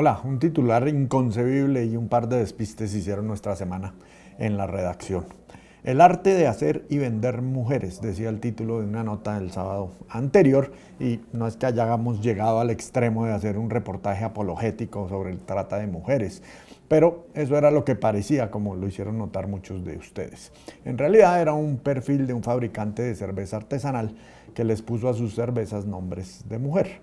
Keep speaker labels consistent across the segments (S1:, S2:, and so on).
S1: Hola, un titular inconcebible y un par de despistes hicieron nuestra semana en la redacción. El arte de hacer y vender mujeres, decía el título de una nota del sábado anterior, y no es que hayamos llegado al extremo de hacer un reportaje apologético sobre el trata de mujeres, pero eso era lo que parecía, como lo hicieron notar muchos de ustedes. En realidad era un perfil de un fabricante de cerveza artesanal que les puso a sus cervezas nombres de mujer.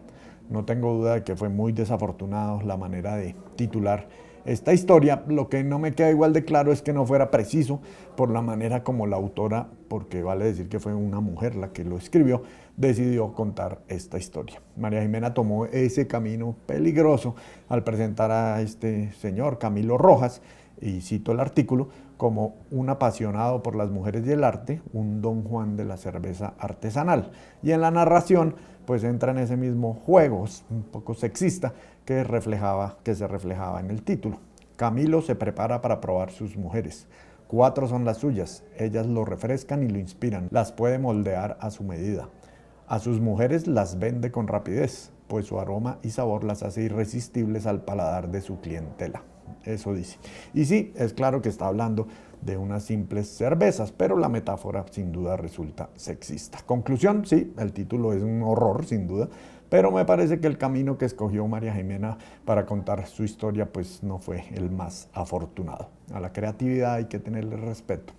S1: No tengo duda de que fue muy desafortunado la manera de titular esta historia. Lo que no me queda igual de claro es que no fuera preciso por la manera como la autora, porque vale decir que fue una mujer la que lo escribió, decidió contar esta historia. María Jimena tomó ese camino peligroso al presentar a este señor Camilo Rojas, y cito el artículo, como un apasionado por las mujeres y el arte, un don Juan de la cerveza artesanal. Y en la narración, pues entra en ese mismo juego, un poco sexista, que, que se reflejaba en el título. Camilo se prepara para probar sus mujeres. Cuatro son las suyas, ellas lo refrescan y lo inspiran, las puede moldear a su medida. A sus mujeres las vende con rapidez, pues su aroma y sabor las hace irresistibles al paladar de su clientela. Eso dice. Y sí, es claro que está hablando de unas simples cervezas, pero la metáfora sin duda resulta sexista. Conclusión, sí, el título es un horror sin duda, pero me parece que el camino que escogió María Jimena para contar su historia pues no fue el más afortunado. A la creatividad hay que tenerle respeto,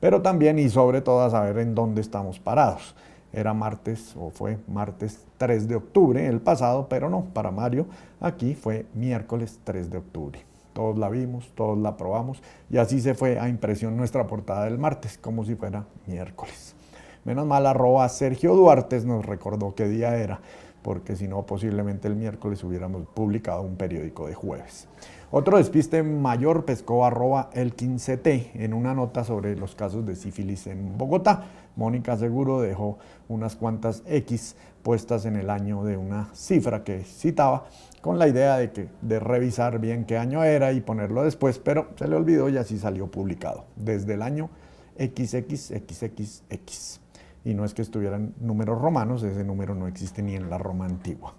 S1: pero también y sobre todo a saber en dónde estamos parados. Era martes o fue martes 3 de octubre el pasado, pero no, para Mario aquí fue miércoles 3 de octubre. Todos la vimos, todos la probamos y así se fue a impresión nuestra portada del martes, como si fuera miércoles. Menos mal, arroba Sergio Duarte nos recordó qué día era porque si no posiblemente el miércoles hubiéramos publicado un periódico de jueves. Otro despiste mayor pescó el 15T en una nota sobre los casos de sífilis en Bogotá. Mónica Seguro dejó unas cuantas X puestas en el año de una cifra que citaba con la idea de, que, de revisar bien qué año era y ponerlo después, pero se le olvidó y así salió publicado desde el año XXXXX y no es que estuvieran números romanos, ese número no existe ni en la Roma antigua.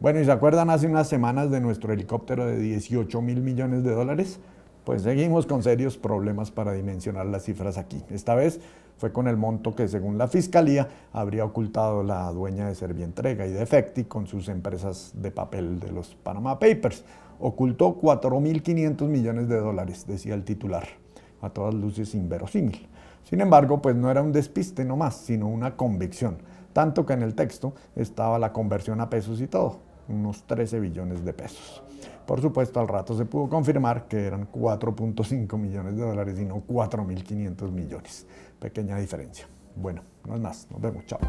S1: Bueno, ¿y se acuerdan hace unas semanas de nuestro helicóptero de 18 mil millones de dólares? Pues seguimos con serios problemas para dimensionar las cifras aquí. Esta vez fue con el monto que, según la fiscalía, habría ocultado la dueña de Servientrega y Defecti con sus empresas de papel de los Panama Papers. Ocultó 4.500 millones de dólares, decía el titular. A todas luces inverosímil. Sin embargo, pues no era un despiste nomás, sino una convicción, tanto que en el texto estaba la conversión a pesos y todo, unos 13 billones de pesos. Por supuesto, al rato se pudo confirmar que eran 4.5 millones de dólares y no 4.500 millones. Pequeña diferencia. Bueno, no es más. Nos vemos. Chao.